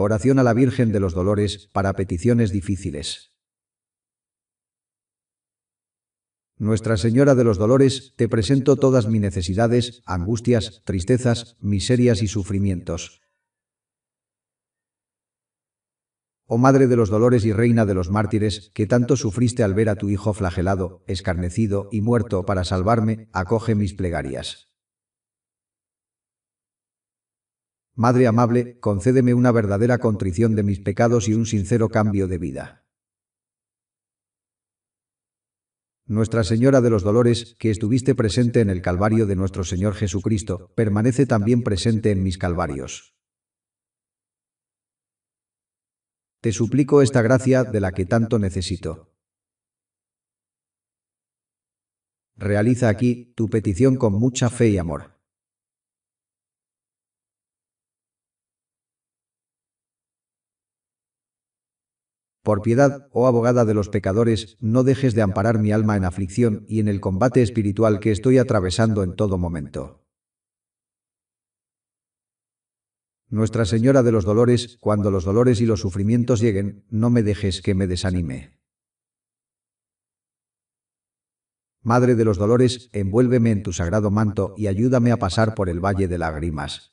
Oración a la Virgen de los Dolores para peticiones difíciles. Nuestra Señora de los Dolores, te presento todas mis necesidades, angustias, tristezas, miserias y sufrimientos. Oh Madre de los Dolores y Reina de los Mártires, que tanto sufriste al ver a tu Hijo flagelado, escarnecido y muerto para salvarme, acoge mis plegarias. Madre amable, concédeme una verdadera contrición de mis pecados y un sincero cambio de vida. Nuestra Señora de los Dolores, que estuviste presente en el Calvario de nuestro Señor Jesucristo, permanece también presente en mis Calvarios. Te suplico esta gracia de la que tanto necesito. Realiza aquí tu petición con mucha fe y amor. Por piedad, oh abogada de los pecadores, no dejes de amparar mi alma en aflicción y en el combate espiritual que estoy atravesando en todo momento. Nuestra Señora de los Dolores, cuando los dolores y los sufrimientos lleguen, no me dejes que me desanime. Madre de los Dolores, envuélveme en tu sagrado manto y ayúdame a pasar por el valle de lágrimas.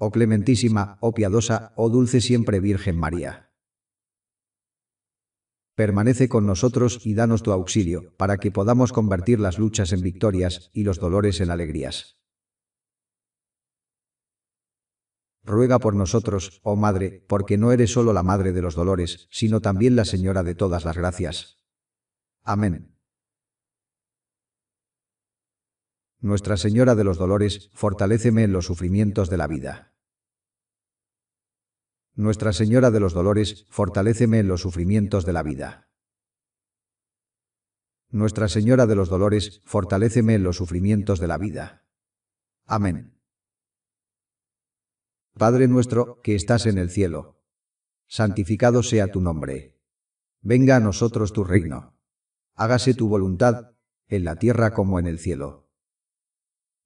oh clementísima, oh piadosa, oh dulce siempre Virgen María. Permanece con nosotros y danos tu auxilio, para que podamos convertir las luchas en victorias y los dolores en alegrías. Ruega por nosotros, oh Madre, porque no eres solo la Madre de los Dolores, sino también la Señora de todas las gracias. Amén. Nuestra Señora de los Dolores, fortaléceme en los sufrimientos de la vida. Nuestra Señora de los Dolores, fortaléceme en los sufrimientos de la vida. Nuestra Señora de los Dolores, fortaléceme en los sufrimientos de la vida. Amén. Padre nuestro, que estás en el cielo. Santificado sea tu nombre. Venga a nosotros tu reino. Hágase tu voluntad, en la tierra como en el cielo.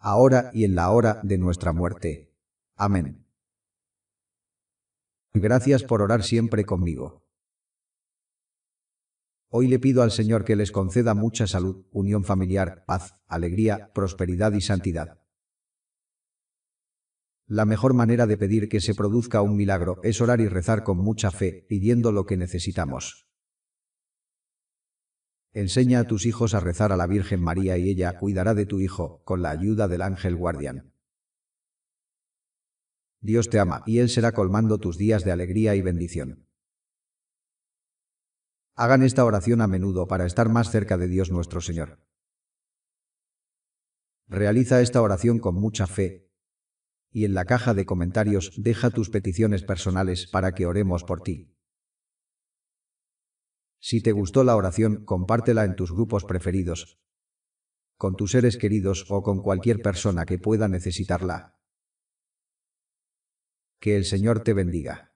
ahora y en la hora de nuestra muerte. Amén. Gracias por orar siempre conmigo. Hoy le pido al Señor que les conceda mucha salud, unión familiar, paz, alegría, prosperidad y santidad. La mejor manera de pedir que se produzca un milagro es orar y rezar con mucha fe, pidiendo lo que necesitamos. Enseña a tus hijos a rezar a la Virgen María y ella cuidará de tu hijo, con la ayuda del ángel guardián. Dios te ama y Él será colmando tus días de alegría y bendición. Hagan esta oración a menudo para estar más cerca de Dios nuestro Señor. Realiza esta oración con mucha fe. Y en la caja de comentarios deja tus peticiones personales para que oremos por ti. Si te gustó la oración, compártela en tus grupos preferidos, con tus seres queridos o con cualquier persona que pueda necesitarla. Que el Señor te bendiga.